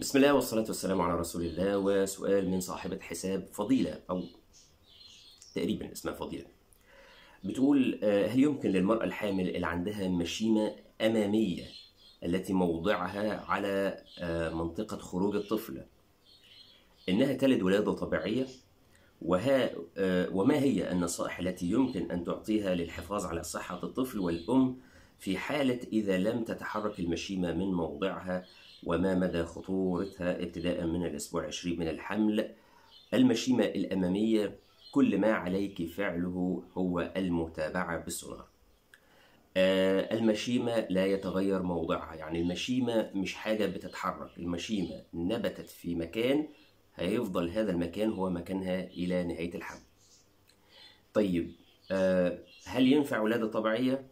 بسم الله والصلاة والسلام على رسول الله وسؤال من صاحبة حساب فضيلة أو تقريبا اسمها فضيلة بتقول آه، هل يمكن للمرأة الحامل اللي عندها مشيمة أمامية التي موضعها على آه، منطقة خروج الطفل إنها تلد ولادة طبيعية وها آه، وما هي النصائح التي يمكن أن تعطيها للحفاظ على صحة الطفل والأم في حالة إذا لم تتحرك المشيمة من موضعها وما مدى خطورتها ابتداء من الأسبوع 20 من الحمل المشيمة الأمامية كل ما عليك فعله هو المتابعة بالسونار آه، المشيمة لا يتغير موضعها يعني المشيمة مش حاجة بتتحرك المشيمة نبتت في مكان هيفضل هذا المكان هو مكانها إلى نهاية الحمل طيب آه، هل ينفع ولادة طبيعية؟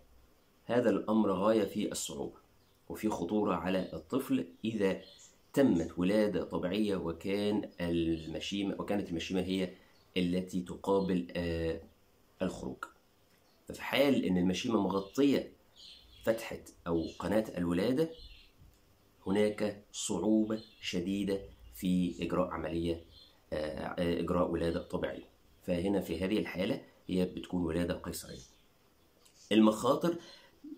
هذا الأمر غاية في الصعوبة وفي خطورة على الطفل إذا تمت ولادة طبيعية وكان المشيمة وكانت المشيمة هي التي تقابل آه، الخروج ففي حال إن المشيمة مغطية فتحة أو قناة الولادة هناك صعوبة شديدة في إجراء عملية آه، آه، إجراء ولادة طبيعية فهنا في هذه الحالة هي بتكون ولادة قيصرية المخاطر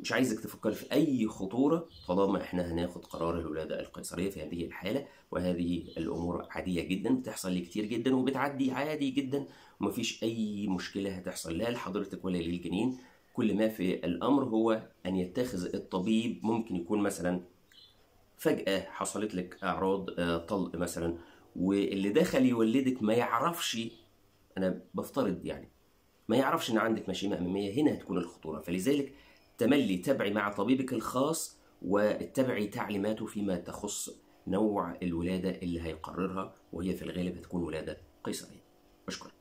مش عايزك تفكر في اي خطوره طالما احنا هناخد قرار الولاده القيصريه في هذه الحاله وهذه الامور عاديه جدا بتحصل لي كتير جدا وبتعدي عادي جدا ومفيش اي مشكله هتحصل لا لحضرتك ولا للجنين كل ما في الامر هو ان يتخذ الطبيب ممكن يكون مثلا فجاه حصلت لك اعراض آه، طلق مثلا واللي دخل يولدك ما يعرفش انا بفترض يعني ما يعرفش ان عندك مشيمه اماميه هنا هتكون الخطوره فلذلك تملي تبعي مع طبيبك الخاص واتبعي تعليماته فيما تخص نوع الولادة اللي هيقررها وهي في الغالب هتكون ولادة قيصرية أشكرك